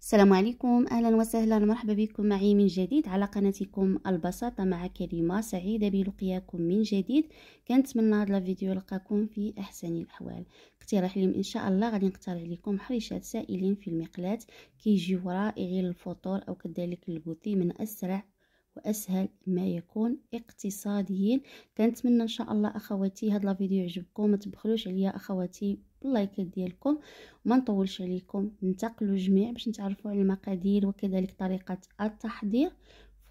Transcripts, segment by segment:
السلام عليكم اهلا وسهلا مرحبا بكم معي من جديد على قناتكم البساطه مع كريمه سعيده بلقياكم من جديد كنتمنى هذا الفيديو يلقاكم في احسن الاحوال اقتراح اليوم ان شاء الله غادي نقترح لكم حريشات سائلين في المقلات كيجيو رائعين للفطور او كذلك للبوتي من اسرع واسهل ما يكون اقتصاديين كنتمنى ان شاء الله اخواتي هذا الفيديو يعجبكم ما تبخلوش عليا اخواتي باللايكات ديالكم وما نطولش عليكم ننتقلوا جميع باش نتعرفوا على المقادير وكذلك طريقه التحضير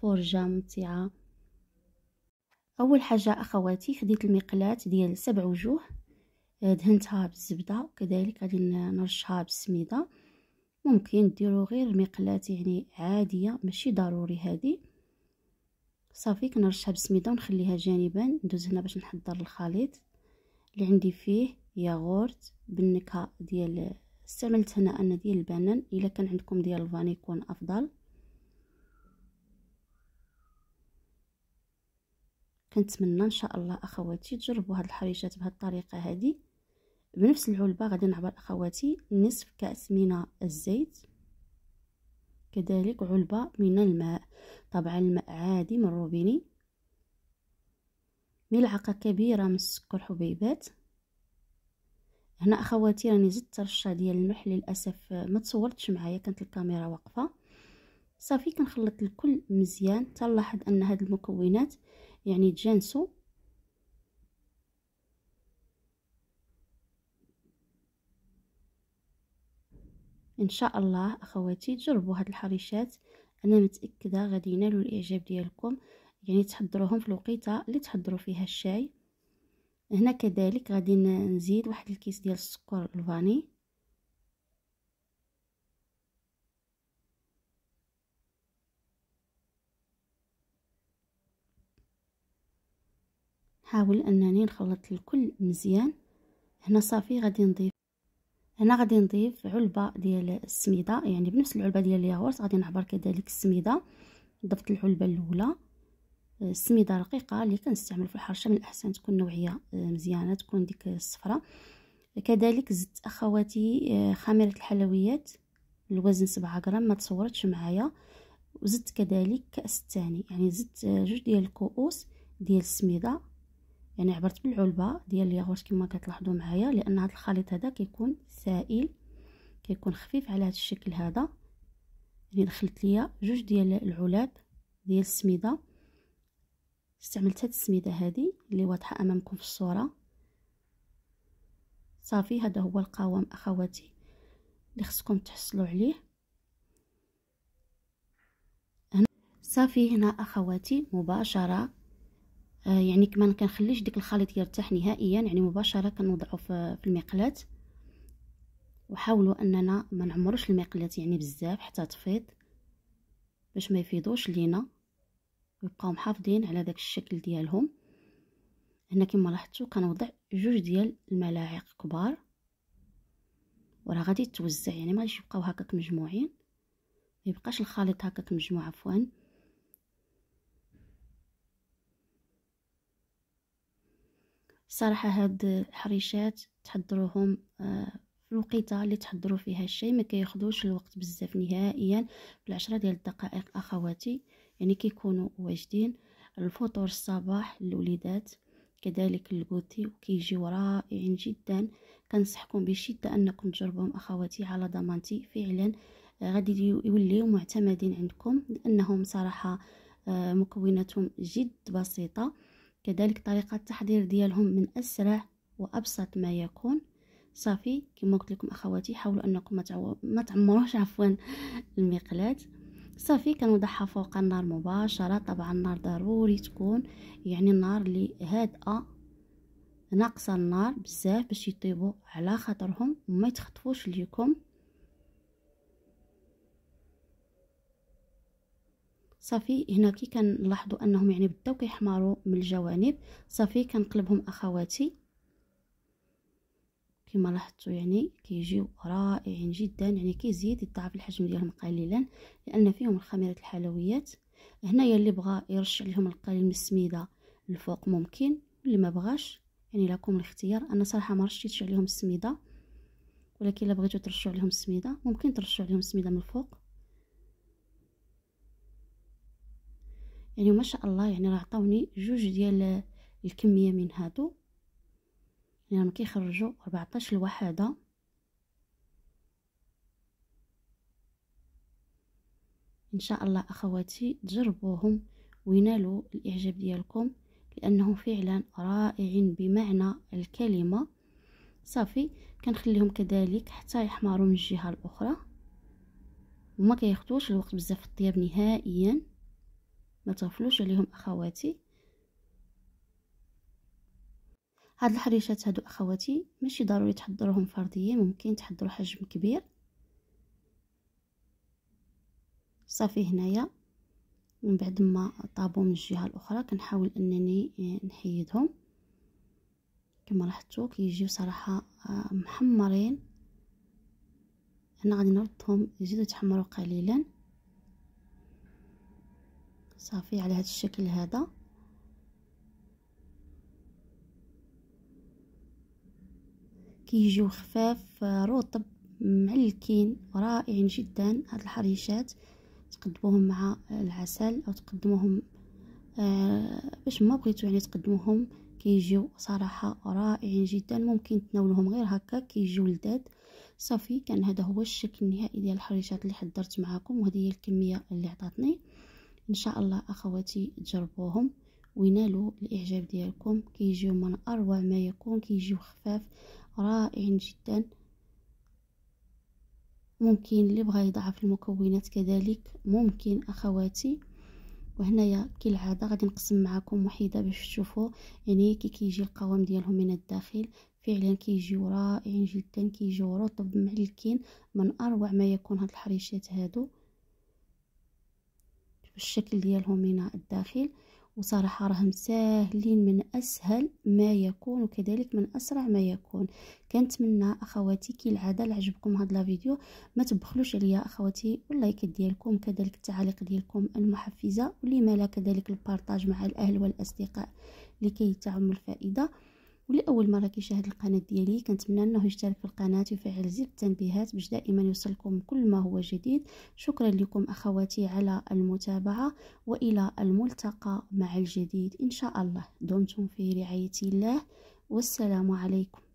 فرجه ممتعه اول حاجه اخواتي خديت المقلاه ديال سبع وجوه آه، دهنتها بالزبده وكذلك غادي نرشها بالسميده ممكن ديروا غير المقلاه يعني عاديه ماشي ضروري هذه صافي كنرشها بالسميده ونخليها جانبا ندوز هنا باش نحضر الخليط اللي عندي فيه ياغورت بالنكهه ديال استعملت هنا انا ديال البنان الا كان عندكم ديال الفاني يكون افضل كنتمنى ان شاء الله اخواتي تجربوا هاد الحريشات بهاد الطريقه هذه بنفس العلبه غادي نعبر اخواتي نصف كاس من الزيت كذلك علبه من الماء طبعا الماء عادي من روبيني ملعقه كبيره من السكر حبيبات هنا اخواتي راني زدت رشه ديال الملح للاسف آه، ما تصورتش معايا كانت الكاميرا واقفه صافي كنخلط الكل مزيان تلاحظ ان هاد المكونات يعني تجانسوا ان شاء الله اخواتي جربوا هاد الحريشات انا متاكده غادي ينالوا الاعجاب ديالكم يعني تحضروهم في الوقيته اللي تحضروا فيها الشاي هنا كذلك غادي نزيد واحد الكيس ديال السكر الفاني نحاول انني نخلط الكل مزيان هنا صافي غادي نضيف هنا غادي نضيف علبه ديال السميده يعني بنفس العلبه ديال الياغورت غادي نعبر كذلك السميده ضفت العلبه الاولى السميده رقيقه اللي كنستعمل في الحرشه من الاحسن تكون نوعيه آه، مزيانه تكون ديك الصفراء كذلك زدت اخواتي آه، خميره الحلويات الوزن سبعة غرام ما تصورتش معايا وزدت كذلك كاس الثاني يعني زدت آه، جوج ديال الكؤوس ديال السميده يعني عبرت بالعلبه ديال الياغورت كما كتلاحظوا معايا لان هذا الخليط هذا كيكون سائل كيكون خفيف على هذا الشكل هذا يعني دخلت ليا جوج ديال العلاب ديال السميده استعملت هاد السميده هذه اللي واضحه امامكم في الصوره صافي هذا هو القوام اخواتي اللي خصكم تحصلوا عليه هنا صافي هنا اخواتي مباشره آه يعني كما ما كنخليش ديك الخليط يرتاح نهائيا يعني مباشره كنوضعو في المقلاه وحاولوا اننا ما نعمروش المقلاه يعني بزاف حتى تفيض باش ما يفيضوش لينا نبقاو محافظين على داك الشكل ديالهم هنا كما لاحظتوا كنوضع جوج ديال الملاعق كبار وراه غادي توزع يعني ما غاديش يبقاو هكاك مجموعين ما يبقاش الخليط هكاك مجموع عفوا صراحه هاد الحريشات تحضروهم آه في الوقيته اللي تحضروا فيها الشاي ما كياخذوش الوقت بزاف نهائيا في العشرة ديال الدقائق اخواتي يعني كيكونوا واجدين الفطور الصباح للوليدات كذلك الكوتي وكيجيو رائعين جدا كنصحكم بشده انكم تجربوهم اخواتي على ضمانتي فعلا غادي يوليو معتمدين عندكم لانهم صراحه آه، مكوناتهم جد بسيطه كذلك طريقه التحضير ديالهم من اسرع وابسط ما يكون صافي كما قلت لكم اخواتي حاولوا انكم ما, تعو... ما تعمروش عفوا المقلات صافي كنوضعها فوق النار مباشره طبعا النار ضروري تكون يعني النار اللي هادئه ناقصه النار بزاف باش يطيبوا على خاطرهم وما يتخطفوش ليكم صافي هنا كي كنلاحظوا انهم يعني بداو كيحمروا من الجوانب صافي كنقلبهم اخواتي كما لاحظتوا يعني كيجيو رائعين يعني جدا يعني كيزيد يضاعف الحجم ديالهم قليلا لان فيهم الخميره الحلويات هنايا اللي بغى يرش عليهم القليل من السميده الفوق ممكن اللي ما بغاش يعني لكم الاختيار انا صراحه ما رشيتش عليهم السميده ولكن الا بغيتو ترشوا عليهم السميده ممكن ترشوا عليهم السميده من الفوق يعني ما شاء الله يعني راه عطاوني جوج ديال الكميه من هادو يعني كيخرجوا 14 الوحده ان شاء الله اخواتي تجربوهم وينالوا الاعجاب ديالكم لانهم فعلا رائعين بمعنى الكلمه صافي كنخليهم كذلك حتى يحمروا من الجهه الاخرى وما كياخذوش الوقت بزاف في الطياب نهائيا ما تغفلوش عليهم اخواتي هاد الحريشات هادو اخواتي ماشي ضروري تحضروهم فرديين ممكن تحضروا حجم كبير صافي هنايا من بعد ما طابو من الجهه الاخرى كنحاول انني آه، نحيدهم كما لاحظتوا كيجيو صراحه آه، محمرين انا غادي نردهم يزيدوا يتحمروا قليلا صافي على هذا الشكل هذا كيجيو خفاف آه، رطب معلكين رائعين جدا هاد الحريشات تقدموهم مع العسل او تقدموهم آه باش ما بغيتو يعني تقدموهم كيجيو صراحه رائعين جدا ممكن تناولوهم غير هكا كيجيو لذاد صافي كان هذا هو الشكل النهائي ديال الحريشات اللي حضرت معكم وهذه هي الكميه اللي عطاتني ان شاء الله اخواتي تجربوهم وينالوا الاعجاب ديالكم كيجيو من اروع ما يكون كيجيو خفاف رائع جدا ممكن اللي بغى يضعف المكونات كذلك ممكن اخواتي وهنايا كالعاده غادي نقسم معكم وحيده باش تشوفوا يعني كي كيجي القوام ديالهم من الداخل فعلا كيجيو رائعين جدا كيجيو رطب معلكين من اروع ما يكون هاد الحريشات هادو الشكل ديالهم من الداخل وصراحة راهم ساهلين من أسهل ما يكون وكذلك من أسرع ما يكون كنتمنى أخواتي كالعادة لعجبكم هاد الفيديو ما تبخلوش عليا أخواتي واللايك ديالكم كذلك التعليق ديالكم المحفزة ولما لا كذلك البارطاج مع الأهل والأصدقاء لكي تعم الفائدة ولاول مره كيشاهد القناه ديالي كنتمنى انه يشترك في القناه ويفعل زر التنبيهات باش دائما يوصلكم كل ما هو جديد شكرا لكم اخواتي على المتابعه والى الملتقى مع الجديد ان شاء الله دمتم في رعايه الله والسلام عليكم